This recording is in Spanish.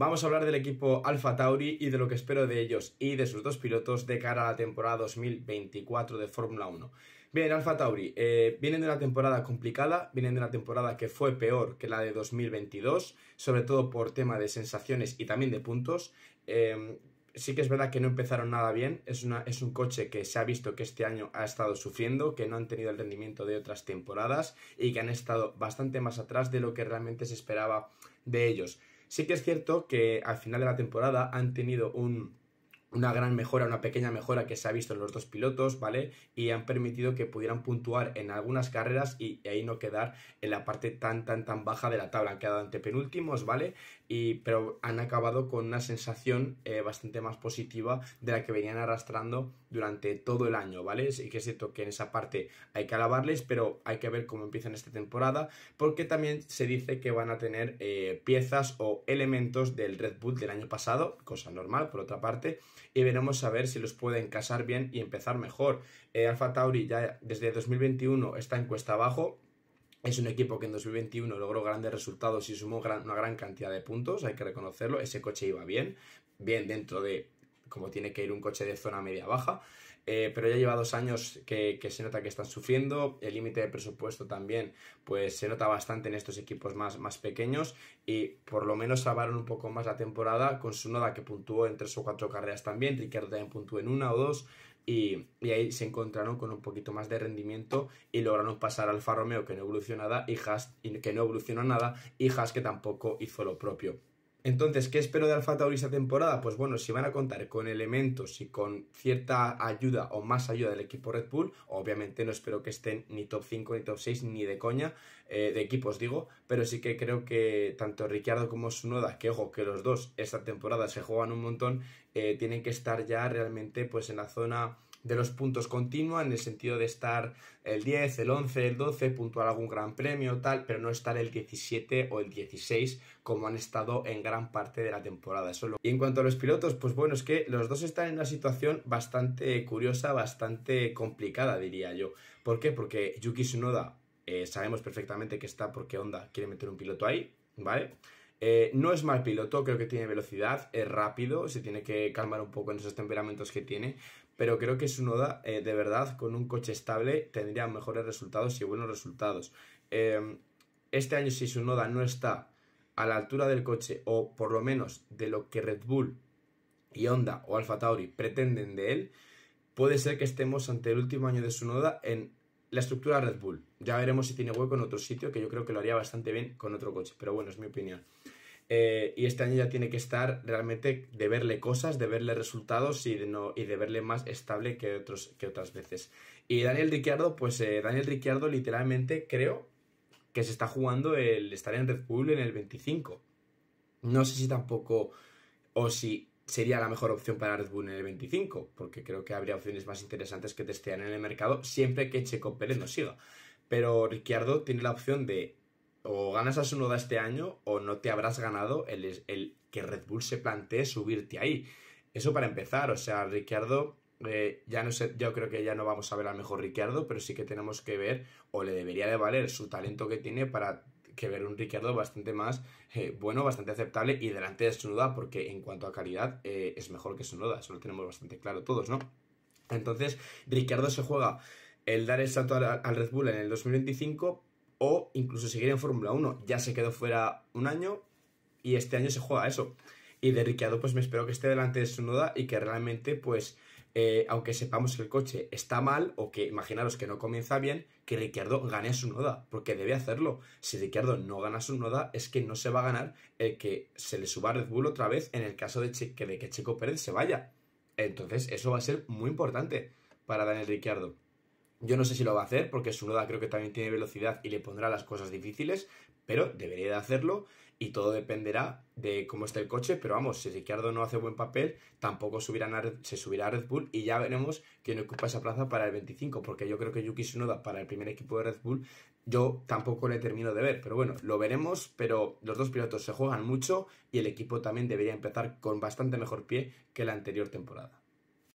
Vamos a hablar del equipo Alfa Tauri y de lo que espero de ellos y de sus dos pilotos de cara a la temporada 2024 de Fórmula 1. Bien, Alfa Tauri, eh, vienen de una temporada complicada, vienen de una temporada que fue peor que la de 2022, sobre todo por tema de sensaciones y también de puntos. Eh, sí que es verdad que no empezaron nada bien. Es, es, un coche que se ha visto que este año ha estado sufriendo, que no han tenido el rendimiento de otras temporadas y que han estado bastante más atrás de lo que realmente se esperaba de ellos. Sí que es cierto que al final de la temporada han tenido un, una gran mejora, una pequeña mejora que se ha visto en los dos pilotos, ¿vale? Y han permitido que pudieran puntuar en algunas carreras y, ahí no quedar en la parte tan, tan, tan baja de la tabla. Han quedado ante penúltimos, ¿vale? pero han acabado con una sensación eh, bastante más positiva de la que venían arrastrando durante todo el año, ¿vale? Sí que es cierto que en esa parte hay que alabarles, pero hay que ver cómo empiezan esta temporada, porque también se dice que van a tener eh, piezas o elementos del Red Bull del año pasado, cosa normal por otra parte, y veremos a ver si los pueden casar bien y empezar mejor. Eh, Alfa Tauri ya desde 2021 está en cuesta abajo, es un equipo que en 2021 logró grandes resultados y sumó una gran cantidad de puntos, hay que reconocerlo. Ese coche iba bien, bien dentro de como tiene que ir un coche de zona media-baja. Eh, pero ya lleva dos años que, se nota que están sufriendo, el límite de presupuesto también, pues se nota bastante en estos equipos más, pequeños y por lo menos salvaron un poco más la temporada con su noda que puntuó en tres o cuatro carreras también, Ricardo también puntuó en una o dos y, ahí se encontraron con un poquito más de rendimiento y lograron pasar al Alfa que no evolucionó nada y Haas que no evolucionó nada y Haas que tampoco hizo lo propio. Entonces, ¿qué espero de Alfa Tauri esta temporada? Pues bueno, si van a contar con elementos y con cierta ayuda o más ayuda del equipo Red Bull, obviamente no espero que estén ni top 5, ni top 6, ni de coña, eh, de equipos digo, pero sí que creo que tanto Ricciardo como Sunoda, que ojo, que los dos esta temporada se juegan un montón, eh, tienen que estar ya realmente pues en la zona de los puntos continua en el sentido de estar el 10, el 11, el 12, puntuar algún gran premio, tal, pero no estar el 17 o el 16 como han estado en gran parte de la temporada. solo Y en cuanto a los pilotos, pues bueno, es que los dos están en una situación bastante curiosa, bastante complicada, diría yo. ¿Por qué? Porque Yuki Tsunoda eh, sabemos perfectamente que está porque Honda quiere meter un piloto ahí, ¿vale? Eh, no es mal piloto, creo que tiene velocidad, es rápido, se tiene que calmar un poco en esos temperamentos que tiene, pero creo que su Noda, eh, de verdad, con un coche estable tendría mejores resultados y buenos resultados. Em, este año, si su Noda no está a la altura del coche, o por lo menos de lo que Red Bull y Honda o Alfa Tauri pretenden de él, puede ser que estemos ante el último año de su Noda en la estructura Red Bull. Ya veremos si tiene hueco en otro sitio, que yo creo que lo haría bastante bien con otro coche, pero bueno, es mi opinión. Eh, y este año ya tiene que estar realmente de verle cosas, de verle resultados y de, y de verle más estable que, otros, que otras veces. Y Daniel Ricciardo, pues eh, Daniel Ricciardo literalmente creo que se está jugando el estar en Red Bull en el 25. No sé si tampoco o si sería la mejor opción para Red Bull en el 25, porque creo que habría opciones más interesantes que testear en el mercado siempre que Checo Pérez no siga. Pero Ricciardo tiene la opción de o ganas a nuda este año o no te habrás ganado el, el que Red Bull se plantee subirte ahí. Eso para empezar, o sea, Ricciardo eh, ya no sé, yo creo que ya no vamos a ver al mejor Ricciardo, pero sí que tenemos que ver, o le debería de valer su talento que tiene para que ver un Ricciardo bastante más eh, bueno, bastante aceptable y delante de Sunoda, porque en cuanto a calidad eh, es mejor que Sunoda, eso lo tenemos bastante claro todos, ¿no? Entonces, Ricciardo se juega el dar el salto al, Red Bull en el 2025 o incluso seguir en Fórmula 1. Ya se quedó fuera un año y este año se juega eso. Y de Ricciardo pues me espero que esté delante de Sunoda y que realmente pues eh, aunque sepamos que el coche está mal o que imaginaros que no comienza bien, que Ricciardo gane su noda, porque debe hacerlo. Si Ricciardo no gana su noda, es que no se va a ganar el que se le suba a Red Bull otra vez en el caso de, de que Checo Pérez se vaya. Entonces, eso va a ser muy importante para Daniel Ricciardo. Yo no sé si lo va a hacer, porque Sunoda creo que también tiene velocidad y le pondrá las cosas difíciles, pero debería de hacerlo y todo dependerá de cómo esté el coche. Pero vamos, si Ricciardo no hace buen papel, tampoco se subirá a Red Bull y ya veremos quién ocupa esa plaza para el 25, porque yo creo que Yuki Sunoda para el primer equipo de Red Bull, yo tampoco le termino de ver. Pero bueno, lo veremos, pero los dos pilotos se juegan mucho y el equipo también debería empezar con bastante mejor pie que la anterior temporada.